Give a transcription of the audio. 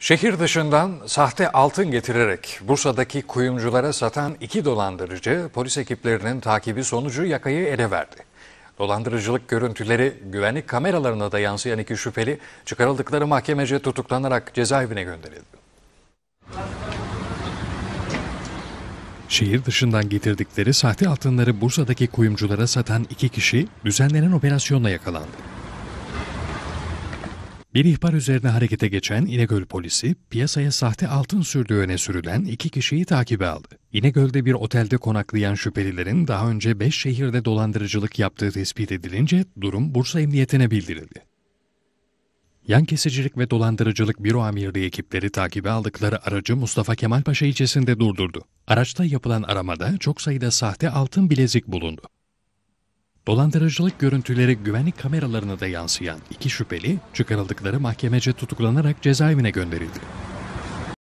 Şehir dışından sahte altın getirerek Bursa'daki kuyumculara satan iki dolandırıcı polis ekiplerinin takibi sonucu yakayı ele verdi. Dolandırıcılık görüntüleri güvenlik kameralarına da yansıyan iki şüpheli çıkarıldıkları mahkemece tutuklanarak cezaevine gönderildi. Şehir dışından getirdikleri sahte altınları Bursa'daki kuyumculara satan iki kişi düzenlenen operasyonla yakalandı. Bir ihbar üzerine harekete geçen İnegöl polisi, piyasaya sahte altın sürdüğü öne sürülen iki kişiyi takibe aldı. İnegöl'de bir otelde konaklayan şüphelilerin daha önce 5 şehirde dolandırıcılık yaptığı tespit edilince durum Bursa Emniyetine bildirildi. Yan kesicilik ve dolandırıcılık büro amirliği ekipleri takibe aldıkları aracı Mustafa Kemalpaşa ilçesinde durdurdu. Araçta yapılan aramada çok sayıda sahte altın bilezik bulundu. Dolandırıcılık görüntüleri güvenlik kameralarına da yansıyan iki şüpheli çıkarıldıkları mahkemece tutuklanarak cezaevine gönderildi.